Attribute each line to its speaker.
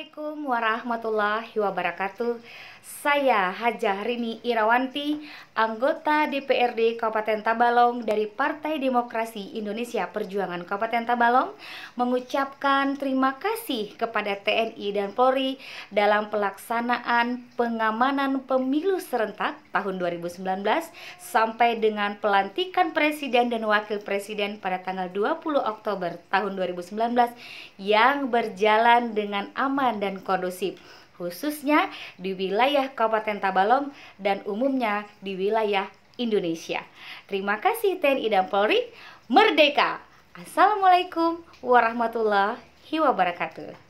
Speaker 1: Assalamualaikum warahmatullahi wabarakatuh Saya Hajah Rini Irawanti Anggota DPRD Kabupaten Tabalong Dari Partai Demokrasi Indonesia Perjuangan Kabupaten Tabalong Mengucapkan terima kasih kepada TNI dan Polri Dalam pelaksanaan pengamanan pemilu serentak tahun 2019 Sampai dengan pelantikan Presiden dan Wakil Presiden pada tanggal 20 Oktober tahun 2019 Yang berjalan dengan aman aman dan kondusif khususnya di wilayah Kabupaten Tabalong dan umumnya di wilayah Indonesia. Terima kasih TNI dan Polri. Merdeka. Assalamualaikum warahmatullahi
Speaker 2: wabarakatuh.